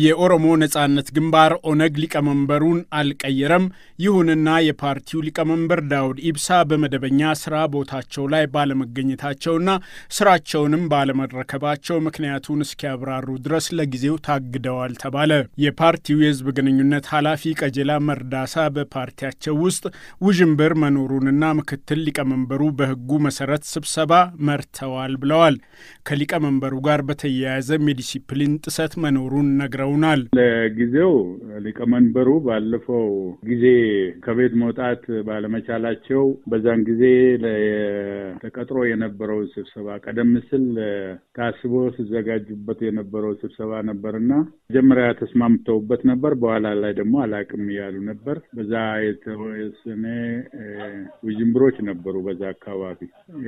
የኦሮሞ ነጻነት ግንባር ኦነግ ሊቀመንበሩን አልቀየረም። ይሁንና የፓርቲው ሊቀመንበር ዳውድ ኢብሳ በመደበኛ ስራ ቦታቸው ላይ ባለመገኘታቸውና ስራቸውንም ባለመረከባቸው ምክንያቱን እስኪያብራሩ ድረስ ለጊዜው ታግደዋል ተባለ። የፓርቲው የህዝብ ግንኙነት ኃላፊ ቀጀላ መርዳሳ በፓርቲያቸው ውስጥ ውዥንብር መኖሩንና ምክትል ሊቀመንበሩ በህጉ መሰረት ስብሰባ መርተዋል ብለዋል። ከሊቀመንበሩ ጋር በተያያዘም የዲሲፕሊን ጥሰት መኖሩን ነግረ ነግረውናል። ለጊዜው ሊቀመንበሩ ባለፈው ጊዜ ከቤት መውጣት ባለመቻላቸው በዛን ጊዜ ተቀጥሮ የነበረው ስብሰባ ቀደም ሲል ታስቦ ሲዘጋጁበት የነበረው ስብሰባ ነበርና መጀመሪያ ተስማምተውበት ነበር። በኋላ ላይ ደግሞ አላቅም እያሉ ነበር። በዛ የተወሰነ ውዥንብሮች ነበሩ በዛ አካባቢ።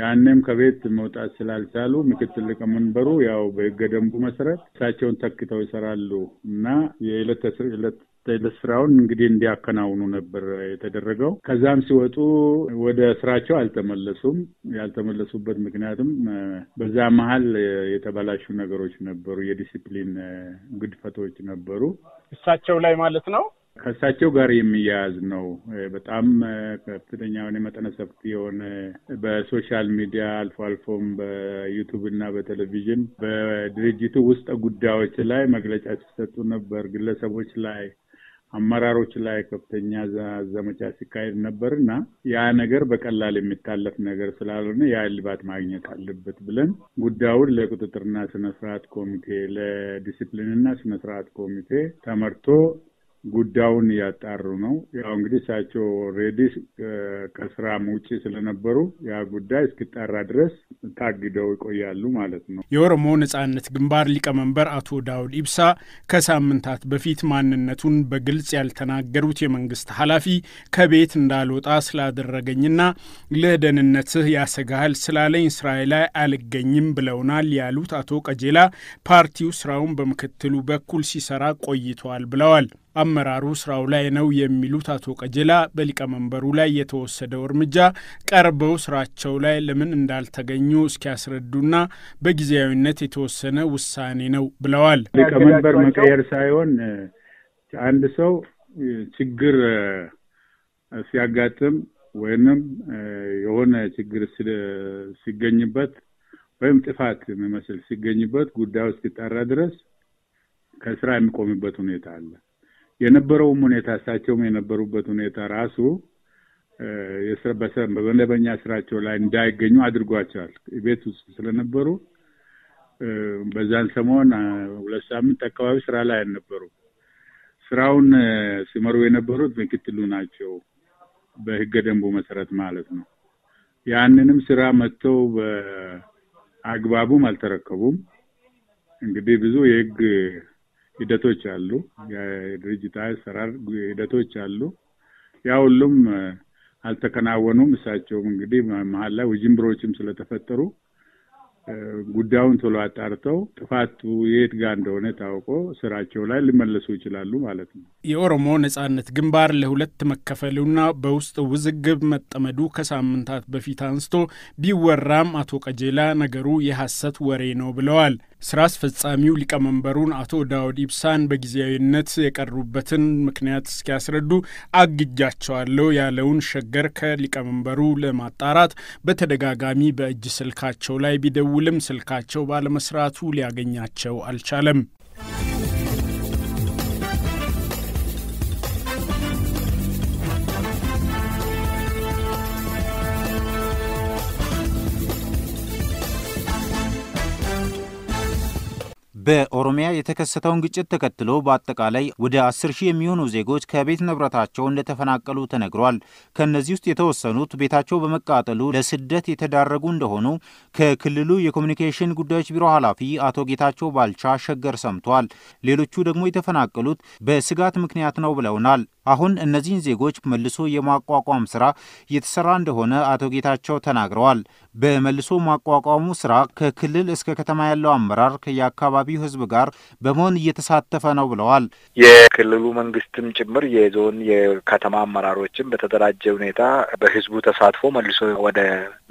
ያኔም ከቤት መውጣት ስላልቻሉ ምክትል ሊቀመንበሩ ያው በህገ ደንቡ መሰረት እሳቸውን ተክተው ይሰራሉ እና የዕለት ዕለት ስራውን እንግዲህ እንዲያከናውኑ ነበር የተደረገው። ከዛም ሲወጡ ወደ ስራቸው አልተመለሱም። ያልተመለሱበት ምክንያቱም በዛ መሀል የተበላሹ ነገሮች ነበሩ፣ የዲሲፕሊን ግድፈቶች ነበሩ እሳቸው ላይ ማለት ነው። ከእሳቸው ጋር የሚያያዝ ነው። በጣም ከፍተኛ የሆነ መጠነ ሰፊ የሆነ በሶሻል ሚዲያ አልፎ አልፎም በዩቱብ እና በቴሌቪዥን በድርጅቱ ውስጥ ጉዳዮች ላይ መግለጫ ሲሰጡ ነበር። ግለሰቦች ላይ አመራሮች ላይ ከፍተኛ ዘመቻ ሲካሄድ ነበር እና ያ ነገር በቀላል የሚታለፍ ነገር ስላልሆነ ያ እልባት ማግኘት አለበት ብለን ጉዳዩን ለቁጥጥርና ስነስርዓት ኮሚቴ ለዲሲፕሊንና ስነስርዓት ኮሚቴ ተመርቶ ጉዳዩን እያጣሩ ነው። ያው እንግዲህ እሳቸው ሬዲ ከስራም ውጭ ስለነበሩ ያ ጉዳይ እስኪጣራ ድረስ ታግደው ይቆያሉ ማለት ነው። የኦሮሞ ነጻነት ግንባር ሊቀመንበር አቶ ዳውድ ኢብሳ ከሳምንታት በፊት ማንነቱን በግልጽ ያልተናገሩት የመንግስት ኃላፊ ከቤት እንዳልወጣ ስላደረገኝና ለደህንነትህ ያሰጋሃል ስላለኝ ስራዬ ላይ አልገኝም ብለውናል ያሉት አቶ ቀጀላ ፓርቲው ስራውን በምክትሉ በኩል ሲሰራ ቆይተዋል ብለዋል። አመራሩ ስራው ላይ ነው የሚሉት አቶ ቀጀላ በሊቀመንበሩ ላይ የተወሰደው እርምጃ ቀርበው ስራቸው ላይ ለምን እንዳልተገኙ እስኪያስረዱና በጊዜያዊነት የተወሰነ ውሳኔ ነው ብለዋል። ሊቀመንበር መቀየር ሳይሆን አንድ ሰው ችግር ሲያጋጥም ወይንም የሆነ ችግር ሲገኝበት ወይም ጥፋት የሚመስል ሲገኝበት ጉዳዩ እስኪጣራ ድረስ ከስራ የሚቆምበት ሁኔታ አለ። የነበረውም ሁኔታ እሳቸውም የነበሩበት ሁኔታ ራሱ በመደበኛ ስራቸው ላይ እንዳይገኙ አድርጓቸዋል። ቤት ውስጥ ስለነበሩ በዛን ሰሞን ሁለት ሳምንት አካባቢ ስራ ላይ አልነበሩ። ስራውን ሲመሩ የነበሩት ምክትሉ ናቸው፣ በህገ ደንቡ መሰረት ማለት ነው። ያንንም ስራ መጥተው በአግባቡም አልተረከቡም። እንግዲህ ብዙ የህግ ሂደቶች አሉ፣ የድርጅታዊ አሰራር ሂደቶች አሉ። ያ ሁሉም አልተከናወኑም። እሳቸውም እንግዲህ መሀል ላይ ውዥንብሮችም ስለተፈጠሩ ጉዳዩን ቶሎ አጣርተው ጥፋቱ የት ጋር እንደሆነ ታውቆ ስራቸው ላይ ሊመለሱ ይችላሉ ማለት ነው። የኦሮሞ ነጻነት ግንባር ለሁለት መከፈሉና በውስጥ ውዝግብ መጠመዱ ከሳምንታት በፊት አንስቶ ቢወራም አቶ ቀጀላ ነገሩ የሐሰት ወሬ ነው ብለዋል። ስራ አስፈጻሚው ሊቀመንበሩን አቶ ዳውድ ኢብሳን በጊዜያዊነት የቀሩበትን ምክንያት እስኪያስረዱ አግጃቸዋለሁ ያለውን ሸገር ከሊቀመንበሩ ለማጣራት በተደጋጋሚ በእጅ ስልካቸው ላይ ቢደው ውልም ስልካቸው ባለመስራቱ ሊያገኛቸው አልቻለም። በኦሮሚያ የተከሰተውን ግጭት ተከትሎ በአጠቃላይ ወደ አስር ሺህ የሚሆኑ ዜጎች ከቤት ንብረታቸው እንደተፈናቀሉ ተነግሯል። ከእነዚህ ውስጥ የተወሰኑት ቤታቸው በመቃጠሉ ለስደት የተዳረጉ እንደሆኑ ከክልሉ የኮሚኒኬሽን ጉዳዮች ቢሮ ኃላፊ አቶ ጌታቸው ባልቻ ሸገር ሰምቷል። ሌሎቹ ደግሞ የተፈናቀሉት በስጋት ምክንያት ነው ብለውናል። አሁን እነዚህን ዜጎች መልሶ የማቋቋም ስራ እየተሰራ እንደሆነ አቶ ጌታቸው ተናግረዋል። በመልሶ ማቋቋሙ ስራ ከክልል እስከ ከተማ ያለው አመራር ከየአካባቢ ከአካባቢው ህዝብ ጋር በመሆን እየተሳተፈ ነው ብለዋል። የክልሉ መንግስትም ጭምር የዞን የከተማ አመራሮችም በተደራጀ ሁኔታ በህዝቡ ተሳትፎ መልሶ ወደ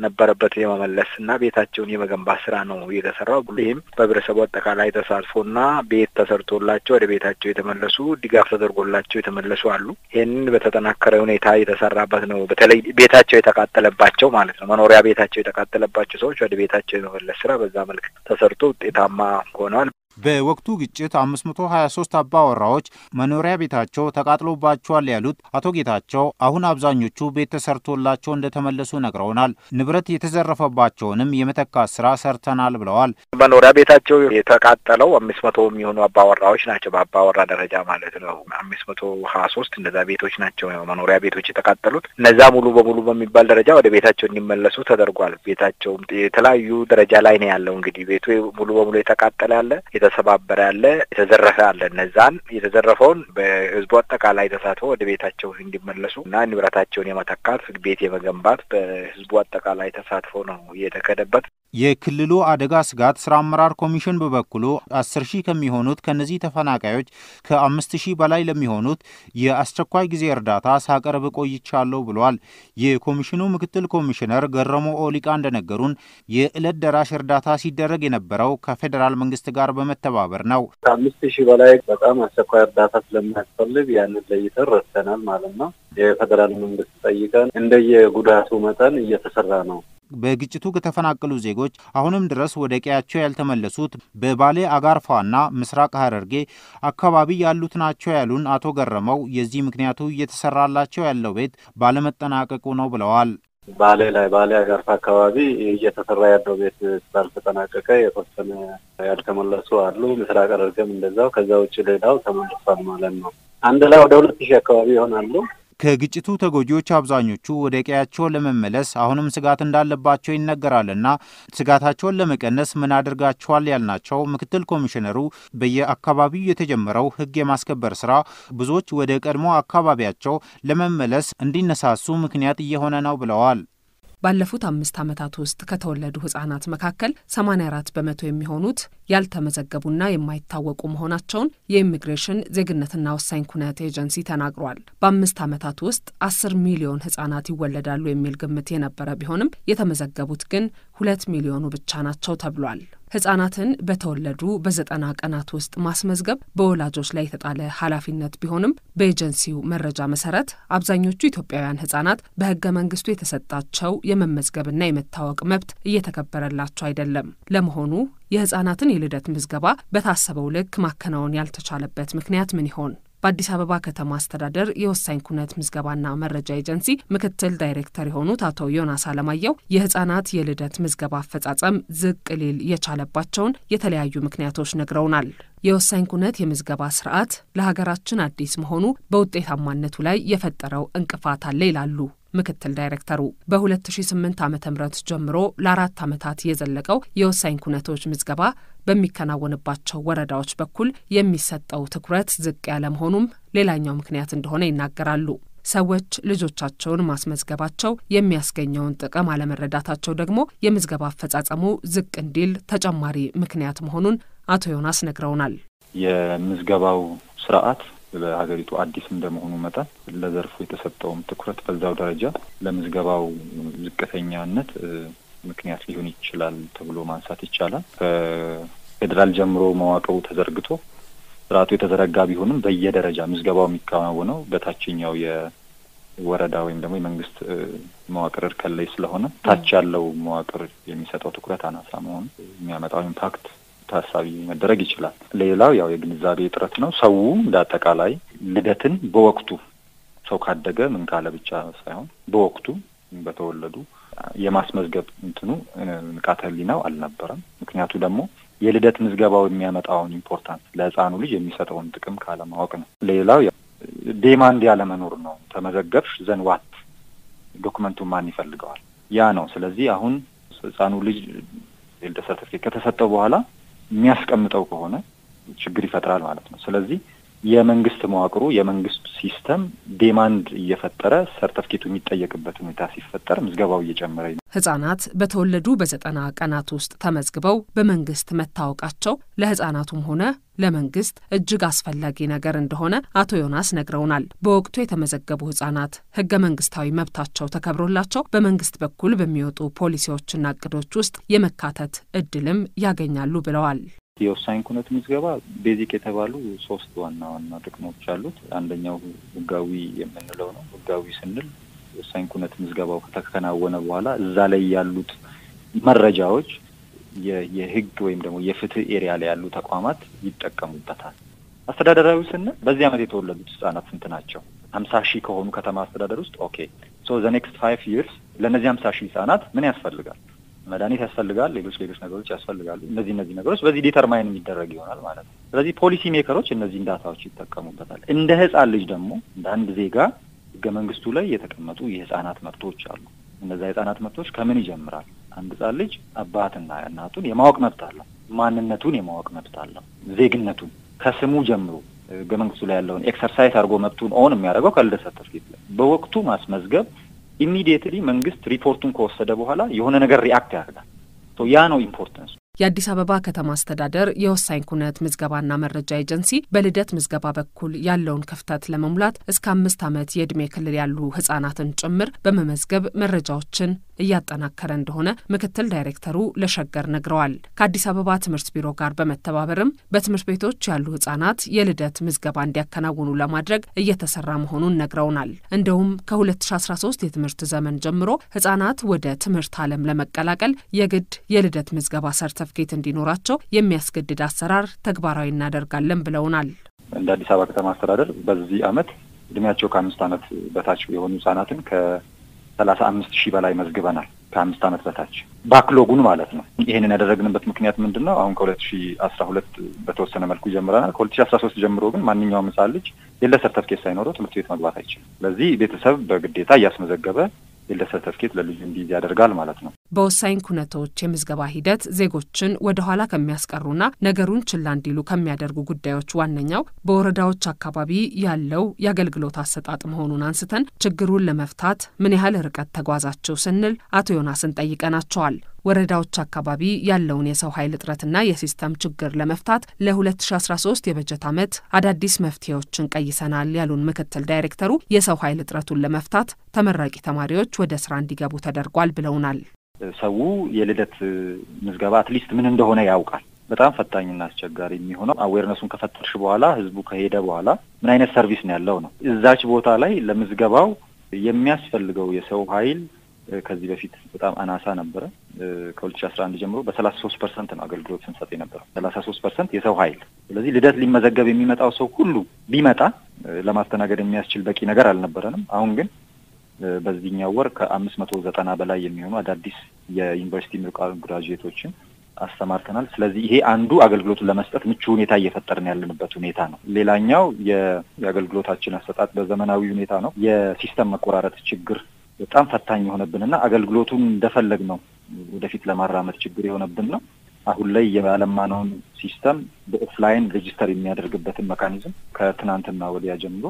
ነበረበት የመመለስ እና ቤታቸውን የመገንባት ስራ ነው እየተሰራው። ይህም በህብረተሰቡ አጠቃላይ ተሳትፎና ቤት ተሰርቶላቸው ወደ ቤታቸው የተመለሱ ድጋፍ ተደርጎላቸው የተመለሱ አሉ። ይህንን በተጠናከረ ሁኔታ የተሰራበት ነው። በተለይ ቤታቸው የተቃጠለባቸው ማለት ነው፣ መኖሪያ ቤታቸው የተቃጠለባቸው ሰዎች ወደ ቤታቸው የመመለስ ስራ በዛ መልክ ተሰርቶ ውጤታማ ሆነዋል። በወቅቱ ግጭት 523 አባወራዎች መኖሪያ ቤታቸው ተቃጥሎባቸዋል ያሉት አቶ ጌታቸው አሁን አብዛኞቹ ቤት ተሰርቶላቸው እንደተመለሱ ነግረውናል። ንብረት የተዘረፈባቸውንም የመተካት ስራ ሰርተናል ብለዋል። መኖሪያ ቤታቸው የተቃጠለው 500 የሚሆኑ አባወራዎች ናቸው። በአባወራ ደረጃ ማለት ነው። 523 እነዛ ቤቶች ናቸው መኖሪያ ቤቶች የተቃጠሉት። እነዛ ሙሉ በሙሉ በሚባል ደረጃ ወደ ቤታቸው እንዲመለሱ ተደርጓል። ቤታቸውም የተለያዩ ደረጃ ላይ ነው ያለው። እንግዲህ ቤቱ ሙሉ በሙሉ የተቃጠለ ያለ እየተሰባበረ ያለ የተዘረፈ አለ። እነዛን የተዘረፈውን በህዝቡ አጠቃላይ ተሳትፎ ወደ ቤታቸው እንዲመለሱ እና ንብረታቸውን የመተካት ቤት የመገንባት በህዝቡ አጠቃላይ ተሳትፎ ነው እየተከደበት የክልሉ አደጋ ስጋት ስራ አመራር ኮሚሽን በበኩሉ አስር ሺህ ከሚሆኑት ከነዚህ ተፈናቃዮች ከአምስት ሺህ በላይ ለሚሆኑት የአስቸኳይ ጊዜ እርዳታ ሳቀርብ ቆይቻለሁ ብሏል። የኮሚሽኑ ምክትል ኮሚሽነር ገረሞ ኦሊቃ እንደነገሩን የዕለት ደራሽ እርዳታ ሲደረግ የነበረው ከፌዴራል መንግስት ጋር በመተባበር ነው። ከአምስት ሺህ በላይ በጣም አስቸኳይ እርዳታ ስለሚያስፈልግ ያንን ለይተን ረድተናል ማለት ነው። የፌዴራል መንግስት ጠይቀን እንደየጉዳቱ መጠን እየተሰራ ነው። በግጭቱ ከተፈናቀሉ ዜጎች አሁንም ድረስ ወደ ቀያቸው ያልተመለሱት በባሌ አጋርፋና ምስራቅ ሀረርጌ አካባቢ ያሉት ናቸው ያሉን አቶ ገረመው የዚህ ምክንያቱ እየተሰራላቸው ያለው ቤት ባለመጠናቀቁ ነው ብለዋል። ባሌ ላይ ባሌ አጋርፋ አካባቢ እየተሰራ ያለው ቤት ባልተጠናቀቀ የተወሰነ ያልተመለሱ አሉ። ምስራቅ ሐረርጌም እንደዛው። ከዛ ውጭ ሌላው ተመልሷል ማለት ነው። አንድ ላይ ወደ ሁለት ሺህ አካባቢ ይሆናሉ። ከግጭቱ ተጎጂዎች አብዛኞቹ ወደ ቀያቸው ለመመለስ አሁንም ስጋት እንዳለባቸው ይነገራልና ስጋታቸውን ለመቀነስ ምን አድርጋቸዋል ያልናቸው ምክትል ኮሚሽነሩ በየአካባቢው የተጀመረው ሕግ የማስከበር ስራ ብዙዎች ወደ ቀድሞ አካባቢያቸው ለመመለስ እንዲነሳሱ ምክንያት እየሆነ ነው ብለዋል። ባለፉት አምስት ዓመታት ውስጥ ከተወለዱ ህጻናት መካከል 84 በመቶ የሚሆኑት ያልተመዘገቡና የማይታወቁ መሆናቸውን የኢሚግሬሽን ዜግነትና ወሳኝ ኩነት ኤጀንሲ ተናግሯል። በአምስት ዓመታት ውስጥ 10 ሚሊዮን ህጻናት ይወለዳሉ የሚል ግምት የነበረ ቢሆንም የተመዘገቡት ግን ሁለት ሚሊዮኑ ብቻ ናቸው ተብሏል። ህጻናትን በተወለዱ በዘጠና ቀናት ውስጥ ማስመዝገብ በወላጆች ላይ የተጣለ ኃላፊነት ቢሆንም በኤጀንሲው መረጃ መሰረት አብዛኞቹ ኢትዮጵያውያን ህጻናት በህገ መንግስቱ የተሰጣቸው የመመዝገብና የመታወቅ መብት እየተከበረላቸው አይደለም። ለመሆኑ የህጻናትን የልደት ምዝገባ በታሰበው ልክ ማከናወን ያልተቻለበት ምክንያት ምን ይሆን? በአዲስ አበባ ከተማ አስተዳደር የወሳኝ ኩነት ምዝገባና መረጃ ኤጀንሲ ምክትል ዳይሬክተር የሆኑት አቶ ዮናስ አለማየሁ የህጻናት የልደት ምዝገባ አፈጻጸም ዝቅ ሊል የቻለባቸውን የተለያዩ ምክንያቶች ነግረውናል። የወሳኝ ኩነት የምዝገባ ስርዓት ለሀገራችን አዲስ መሆኑ በውጤታማነቱ ላይ የፈጠረው እንቅፋት አለ ይላሉ። ምክትል ዳይሬክተሩ በ2008 ዓ ም ጀምሮ ለአራት ዓመታት የዘለቀው የወሳኝ ኩነቶች ምዝገባ በሚከናወንባቸው ወረዳዎች በኩል የሚሰጠው ትኩረት ዝቅ ያለ መሆኑም ሌላኛው ምክንያት እንደሆነ ይናገራሉ። ሰዎች ልጆቻቸውን ማስመዝገባቸው የሚያስገኘውን ጥቅም አለመረዳታቸው ደግሞ የምዝገባ አፈጻጸሙ ዝቅ እንዲል ተጨማሪ ምክንያት መሆኑን አቶ ዮናስ ነግረውናል። የምዝገባው ስርዓት ለሀገሪቱ አዲስ እንደመሆኑ መጠን ለዘርፉ የተሰጠውም ትኩረት በዛው ደረጃ ለምዝገባው ዝቅተኛነት ምክንያት ሊሆን ይችላል ተብሎ ማንሳት ይቻላል። ከፌዴራል ጀምሮ መዋቅሩ ተዘርግቶ ስርዓቱ የተዘረጋ ቢሆንም በየደረጃ ምዝገባው የሚከናወነው በታችኛው የወረዳ ወይም ደግሞ የመንግስት መዋቅር እርከን ላይ ስለሆነ ታች ያለው መዋቅር የሚሰጠው ትኩረት አናሳ መሆኑ የሚያመጣው ኢምፓክት ታሳቢ መደረግ ይችላል። ሌላው ያው የግንዛቤ እጥረት ነው። ሰው እንደ አጠቃላይ ልደትን በወቅቱ ሰው ካደገ ምን ካለ ብቻ ሳይሆን በወቅቱ በተወለዱ የማስመዝገብ እንትኑ ንቃተ ህሊናው አልነበረም። ምክንያቱ ደግሞ የልደት ምዝገባው የሚያመጣውን ኢምፖርታንስ ለህፃኑ ልጅ የሚሰጠውን ጥቅም ካለማወቅ ነው። ሌላው ዴማንድ ያለመኖር ነው። ተመዘገብሽ ዘንዋት ዶክመንቱን ማን ይፈልገዋል? ያ ነው። ስለዚህ አሁን ህፃኑ ልጅ የልደት ሰርተፊኬት ከተሰጠው በኋላ የሚያስቀምጠው ከሆነ ችግር ይፈጥራል ማለት ነው። ስለዚህ የመንግስት መዋቅሩ የመንግስት ሲስተም ዴማንድ እየፈጠረ ሰርተፍኬቱ የሚጠየቅበት ሁኔታ ሲፈጠር ምዝገባው እየጨመረ ነው። ህጻናት በተወለዱ በዘጠና ቀናት ውስጥ ተመዝግበው በመንግስት መታወቃቸው ለህጻናቱም ሆነ ለመንግስት እጅግ አስፈላጊ ነገር እንደሆነ አቶ ዮናስ ነግረውናል። በወቅቱ የተመዘገቡ ህጻናት ህገ መንግስታዊ መብታቸው ተከብሮላቸው በመንግስት በኩል በሚወጡ ፖሊሲዎችና እቅዶች ውስጥ የመካተት እድልም ያገኛሉ ብለዋል። የወሳኝ ኩነት ምዝገባ ቤዚክ የተባሉ ሶስት ዋና ዋና ጥቅሞች አሉት። አንደኛው ህጋዊ የምንለው ነው። ህጋዊ ስንል ወሳኝ ኩነት ምዝገባው ከተከናወነ በኋላ እዛ ላይ ያሉት መረጃዎች የህግ ወይም ደግሞ የፍትህ ኤሪያ ላይ ያሉ ተቋማት ይጠቀሙበታል። አስተዳደራዊ ስንል በዚህ ዓመት የተወለዱት ህጻናት ስንት ናቸው? ሀምሳ ሺህ ከሆኑ ከተማ አስተዳደር ውስጥ ኦኬ ሶ ዘ ኔክስት ፋይቭ ይርስ ለእነዚህ ሀምሳ ሺህ ህጻናት ምን ያስፈልጋል? መድኃኒት ያስፈልጋል፣ ሌሎች ሌሎች ነገሮች ያስፈልጋሉ። እነዚህ እነዚህ ነገሮች በዚህ ዲተርማይን የሚደረግ ይሆናል ማለት ነው። ስለዚህ ፖሊሲ ሜከሮች እነዚህን ዳታዎች ይጠቀሙበታል። እንደ ህጻን ልጅ ደግሞ እንደ አንድ ዜጋ ህገ መንግስቱ ላይ የተቀመጡ የህጻናት መብቶች አሉ። እነዛ የህጻናት መብቶች ከምን ይጀምራል? አንድ ህጻን ልጅ አባትና እናቱን የማወቅ መብት አለው። ማንነቱን የማወቅ መብት አለው። ዜግነቱን ከስሙ ጀምሮ ህገ መንግስቱ ላይ ያለውን ኤክሰርሳይዝ አድርጎ መብቱን ኦን የሚያደርገው ከልደት ላይ በወቅቱ ማስመዝገብ ኢሚዲየትሊ መንግስት ሪፖርቱን ከወሰደ በኋላ የሆነ ነገር ሪአክት ያደርጋል። ያ ነው ኢምፖርተንስ። የአዲስ አበባ ከተማ አስተዳደር የወሳኝ ኩነት ምዝገባና መረጃ ኤጀንሲ በልደት ምዝገባ በኩል ያለውን ክፍተት ለመሙላት እስከ አምስት ዓመት የዕድሜ ክልል ያሉ ህጻናትን ጭምር በመመዝገብ መረጃዎችን እያጠናከረ እንደሆነ ምክትል ዳይሬክተሩ ለሸገር ነግረዋል። ከአዲስ አበባ ትምህርት ቢሮ ጋር በመተባበርም በትምህርት ቤቶች ያሉ ህጻናት የልደት ምዝገባ እንዲያከናውኑ ለማድረግ እየተሰራ መሆኑን ነግረውናል። እንደውም ከ2013 የትምህርት ዘመን ጀምሮ ህጻናት ወደ ትምህርት ዓለም ለመቀላቀል የግድ የልደት ምዝገባ ሰርተፍኬት እንዲኖራቸው የሚያስገድድ አሰራር ተግባራዊ እናደርጋለን ብለውናል። እንደ አዲስ አበባ ከተማ አስተዳደር በዚህ አመት እድሜያቸው ከአምስት አመት በታች የሆኑ ህጻናትን ሰላሳ አምስት ሺህ በላይ መዝግበናል። ከአምስት ዓመት በታች ባክሎጉን ማለት ነው። ይህንን ያደረግንበት ምክንያት ምንድን ነው? አሁን ከሁለት ሺህ አስራ ሁለት በተወሰነ መልኩ ጀምረናል። ከሁለት ሺህ አስራ ሶስት ጀምሮ ግን ማንኛውም ሕፃን ልጅ የልደት ሰርተፍኬት ሳይኖረው ትምህርት ቤት መግባት አይችልም። ስለዚህ ቤተሰብ በግዴታ እያስመዘገበ የልደት ሰርተፍኬት ለልጁ እንዲይዝ ያደርጋል ማለት ነው። በወሳኝ ኩነቶች የምዝገባ ሂደት ዜጎችን ወደ ኋላ ከሚያስቀሩና ነገሩን ችላ እንዲሉ ከሚያደርጉ ጉዳዮች ዋነኛው በወረዳዎች አካባቢ ያለው የአገልግሎት አሰጣጥ መሆኑን አንስተን ችግሩን ለመፍታት ምን ያህል ርቀት ተጓዛቸው ስንል አቶ ዮናስን ጠይቀናቸዋል። ወረዳዎች አካባቢ ያለውን የሰው ኃይል እጥረትና የሲስተም ችግር ለመፍታት ለ2013 የበጀት ዓመት አዳዲስ መፍትሄዎችን ቀይሰናል ያሉን ምክትል ዳይሬክተሩ የሰው ኃይል እጥረቱን ለመፍታት ተመራቂ ተማሪዎች ወደ ስራ እንዲገቡ ተደርጓል ብለውናል። ሰው የልደት ምዝገባ አትሊስት ምን እንደሆነ ያውቃል። በጣም ፈታኝና አስቸጋሪ የሚሆነው አዌርነሱን ከፈጠርሽ በኋላ ህዝቡ ከሄደ በኋላ ምን አይነት ሰርቪስ ነው ያለው ነው። እዛች ቦታ ላይ ለምዝገባው የሚያስፈልገው የሰው ኃይል ከዚህ በፊት በጣም አናሳ ነበረ። ከሁለት ሺ አስራ አንድ ጀምሮ በሰላሳ ሶስት ፐርሰንት ነው አገልግሎት ስንሰጥ የነበረው ሰላሳ ሶስት ፐርሰንት የሰው ኃይል። ስለዚህ ልደት ሊመዘገብ የሚመጣው ሰው ሁሉ ቢመጣ ለማስተናገድ የሚያስችል በቂ ነገር አልነበረንም። አሁን ግን በዚህኛው ወር ከአምስት መቶ ዘጠና በላይ የሚሆኑ አዳዲስ የዩኒቨርሲቲ ምሩቃን ግራጁዌቶችን አስተማርተናል። ስለዚህ ይሄ አንዱ አገልግሎቱን ለመስጠት ምቹ ሁኔታ እየፈጠርን ያለንበት ሁኔታ ነው። ሌላኛው የአገልግሎታችን አሰጣጥ በዘመናዊ ሁኔታ ነው። የሲስተም መቆራረጥ ችግር በጣም ፈታኝ የሆነብንና አገልግሎቱን እንደፈለግ ነው ወደፊት ለማራመድ ችግር የሆነብን ነው። አሁን ላይ የለማነውን ሲስተም በኦፍላይን ሬጅስተር የሚያደርግበትን መካኒዝም ከትናንትና ወዲያ ጀምሮ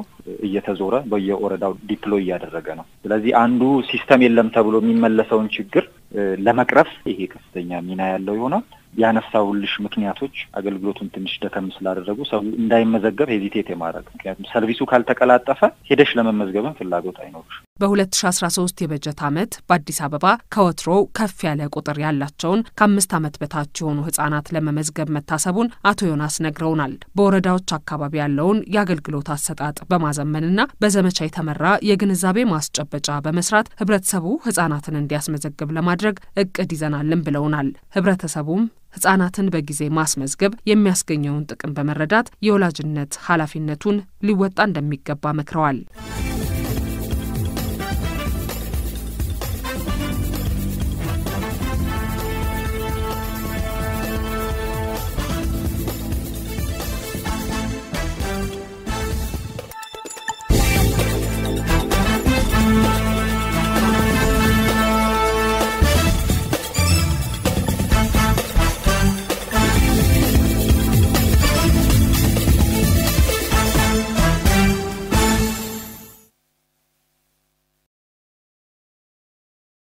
እየተዞረ በየወረዳው ዲፕሎይ እያደረገ ነው። ስለዚህ አንዱ ሲስተም የለም ተብሎ የሚመለሰውን ችግር ለመቅረፍ ይሄ ከፍተኛ ሚና ያለው ይሆናል። ያነሳውልሽ ምክንያቶች አገልግሎቱን ትንሽ ደከም ስላደረጉ ሰው እንዳይመዘገብ ሄዚቴት የማድረግ ምክንያቱም ሰርቪሱ ካልተቀላጠፈ ሄደሽ ለመመዝገብን ፍላጎት አይኖርሽ በ2013 የበጀት ዓመት በአዲስ አበባ ከወትሮው ከፍ ያለ ቁጥር ያላቸውን ከአምስት ዓመት በታች የሆኑ ህጻናት ለመመዝገብ መታሰቡን አቶ ዮናስ ነግረውናል። በወረዳዎች አካባቢ ያለውን የአገልግሎት አሰጣጥ በማዘመንና በዘመቻ የተመራ የግንዛቤ ማስጨበጫ በመስራት ህብረተሰቡ ህጻናትን እንዲያስመዘግብ ለማድረግ እቅድ ይዘናልን ብለውናል። ህብረተሰቡም ህጻናትን በጊዜ ማስመዝገብ የሚያስገኘውን ጥቅም በመረዳት የወላጅነት ኃላፊነቱን ሊወጣ እንደሚገባ መክረዋል።